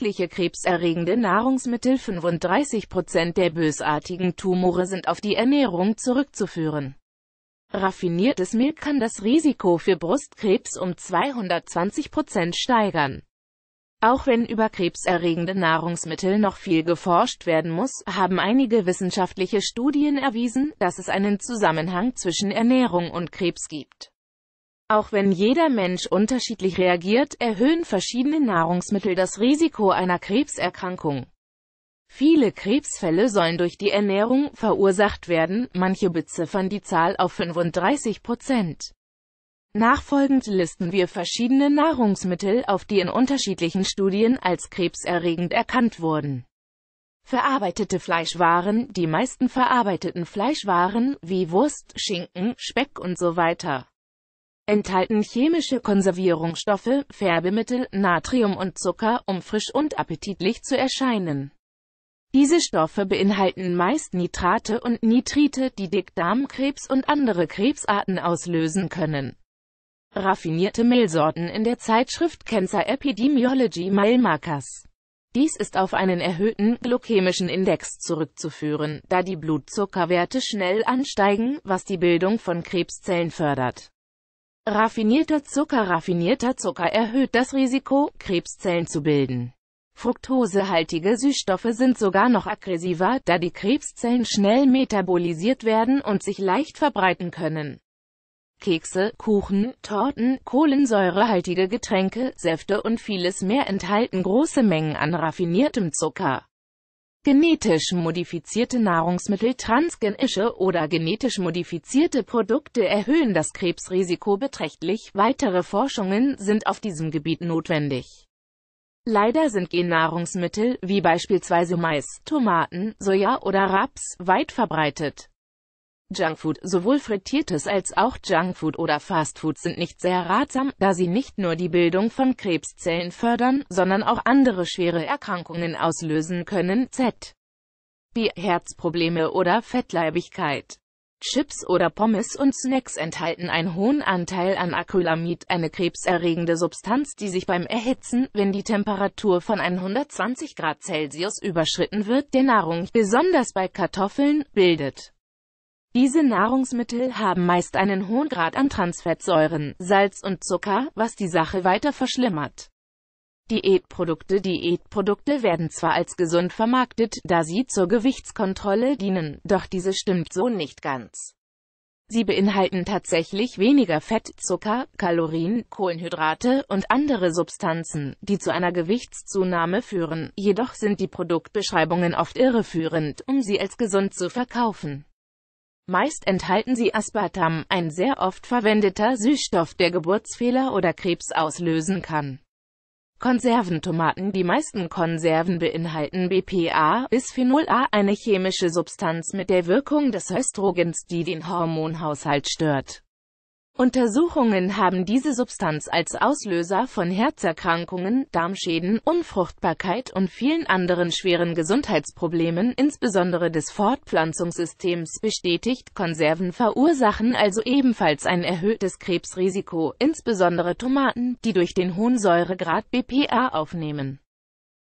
tödliche krebserregende Nahrungsmittel 35 Prozent der bösartigen Tumore sind auf die Ernährung zurückzuführen. Raffiniertes Mehl kann das Risiko für Brustkrebs um 220 Prozent steigern. Auch wenn über krebserregende Nahrungsmittel noch viel geforscht werden muss, haben einige wissenschaftliche Studien erwiesen, dass es einen Zusammenhang zwischen Ernährung und Krebs gibt. Auch wenn jeder Mensch unterschiedlich reagiert, erhöhen verschiedene Nahrungsmittel das Risiko einer Krebserkrankung. Viele Krebsfälle sollen durch die Ernährung verursacht werden, manche beziffern die Zahl auf 35 Prozent. Nachfolgend listen wir verschiedene Nahrungsmittel auf, die in unterschiedlichen Studien als krebserregend erkannt wurden. Verarbeitete Fleischwaren, die meisten verarbeiteten Fleischwaren, wie Wurst, Schinken, Speck und so weiter enthalten chemische Konservierungsstoffe, Färbemittel, Natrium und Zucker, um frisch und appetitlich zu erscheinen. Diese Stoffe beinhalten meist Nitrate und Nitrite, die Dickdarmkrebs und andere Krebsarten auslösen können. Raffinierte Mehlsorten in der Zeitschrift Cancer Epidemiology Mehlmarkers. Dies ist auf einen erhöhten glykämischen Index zurückzuführen, da die Blutzuckerwerte schnell ansteigen, was die Bildung von Krebszellen fördert. Raffinierter Zucker Raffinierter Zucker erhöht das Risiko, Krebszellen zu bilden. Fructosehaltige Süßstoffe sind sogar noch aggressiver, da die Krebszellen schnell metabolisiert werden und sich leicht verbreiten können. Kekse, Kuchen, Torten, kohlensäurehaltige Getränke, Säfte und vieles mehr enthalten große Mengen an raffiniertem Zucker. Genetisch modifizierte Nahrungsmittel, transgenische oder genetisch modifizierte Produkte erhöhen das Krebsrisiko beträchtlich. Weitere Forschungen sind auf diesem Gebiet notwendig. Leider sind Gennahrungsmittel, wie beispielsweise Mais, Tomaten, Soja oder Raps, weit verbreitet. Junkfood, sowohl frittiertes als auch Junkfood oder Fastfood sind nicht sehr ratsam, da sie nicht nur die Bildung von Krebszellen fördern, sondern auch andere schwere Erkrankungen auslösen können, z. B. Herzprobleme oder Fettleibigkeit. Chips oder Pommes und Snacks enthalten einen hohen Anteil an Acrylamid, eine krebserregende Substanz, die sich beim Erhitzen, wenn die Temperatur von 120 Grad Celsius überschritten wird, der Nahrung, besonders bei Kartoffeln, bildet. Diese Nahrungsmittel haben meist einen hohen Grad an Transfettsäuren, Salz und Zucker, was die Sache weiter verschlimmert. Diätprodukte Diätprodukte werden zwar als gesund vermarktet, da sie zur Gewichtskontrolle dienen, doch diese stimmt so nicht ganz. Sie beinhalten tatsächlich weniger Fett, Zucker, Kalorien, Kohlenhydrate und andere Substanzen, die zu einer Gewichtszunahme führen, jedoch sind die Produktbeschreibungen oft irreführend, um sie als gesund zu verkaufen. Meist enthalten sie Aspartam, ein sehr oft verwendeter Süßstoff, der Geburtsfehler oder Krebs auslösen kann. Konserventomaten Die meisten Konserven beinhalten BPA, Bisphenol A, eine chemische Substanz mit der Wirkung des Östrogens, die den Hormonhaushalt stört. Untersuchungen haben diese Substanz als Auslöser von Herzerkrankungen, Darmschäden, Unfruchtbarkeit und vielen anderen schweren Gesundheitsproblemen, insbesondere des Fortpflanzungssystems, bestätigt. Konserven verursachen also ebenfalls ein erhöhtes Krebsrisiko, insbesondere Tomaten, die durch den hohen Säuregrad BPA aufnehmen.